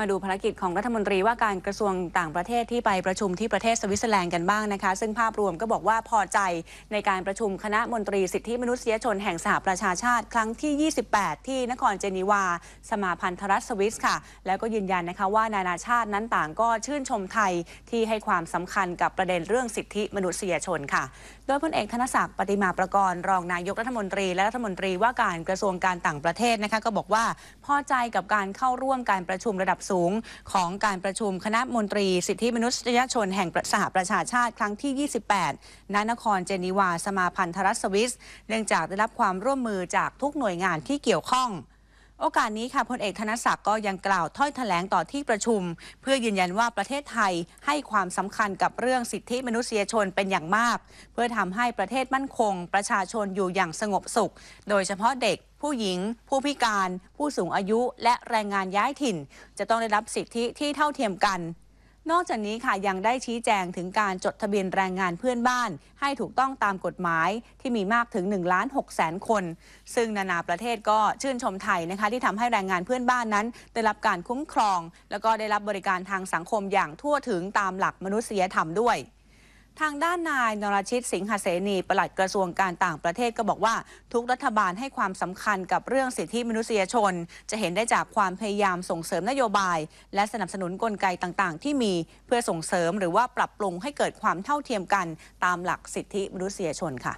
มาดูภารกิจของรัฐมนตรีว่าการกระทรวงต่างประเทศที่ไปประชุมที่ประเทศสวิตเซอร์แลนด์กันบ้างนะคะ ซึ่งภาพรวมก็บอกว่าพอใจในการประชุมคณะมนตรีสิทธิมนุษยชนแห่งสหประชาชาติ ครั้งที่ 28 ที่นครเจนีวา สมาพันธรัฐสวิสค่ะ แล้วก็ยืนยันนะคะว่านานาชาตินั้นต่างก็ชื่นชมไทยที่ให้ความสำคัญกับประเด็นเรื่องสิทธิมนุษยชนค่ะ โดยพลเอกธนศักดิ์ ปฏิมาประกรณ์รองนายกรัฐมนตรีและรัฐมนตรีว่าการกระทรวงการต่างประเทศนะคะก็บอกว่าพอใจกับการเข้าร่วมการประชุมระดับสูงของการประชุมคณะมนตรีสิทธิมนุษยชนแห่งสหประชาชาติครั้งที่ 28 ณ นครเจนีวาสมาพันธรัฐสวิส เนื่องจากได้รับความร่วมมือจากทุกหน่วยงานที่เกี่ยวข้องโอกาสนี้ค่ะพลเอกธนศักดิ์ก็ยังกล่าวถ้อยถแถลงต่อที่ประชุม เพื่อยืนยันว่าประเทศไทยให้ความสำคัญกับเรื่องสิทธิมนุษยชนเป็นอย่างมาก เพื่อทำให้ประเทศมั่นคง ประชาชนอยู่อย่างสงบสุข โดยเฉพาะเด็กผู้หญิง ผู้พิการ ผู้สูงอายุและแรงงานย้ายถิ่น จะต้องได้รับสิทธิที่เท่าเทียมกันนอกจากนี้ค่ะยังได้ชี้แจงถึงการจดทะเบียนแรงงานเพื่อนบ้านให้ถูกต้องตามกฎหมายที่มีมากถึง1ล้าน6แสนคน ซึ่งนานาประเทศก็ชื่นชมไทยนะคะที่ทำให้แรงงานเพื่อนบ้านนั้นได้รับการคุ้มครอง แล้วก็ได้รับบริการทางสังคมอย่างทั่วถึงตามหลักมนุษยธรรมด้วยทางด้านนายนรชิตสิงหเสนีปลัดกระทรวงการต่างประเทศก็บอกว่า ทุกรัฐบาลให้ความสำคัญกับเรื่องสิทธิมนุษยชนจะเห็นได้จากความพยายามส่งเสริมนโยบาย และสนับสนุนนกลไกต่างๆ ที่มีเพื่อส่งเสริมหรือว่าปรับปรุงให้เกิดความเท่าเทียมกันตามหลักสิทธิมนุษยชนค่ะ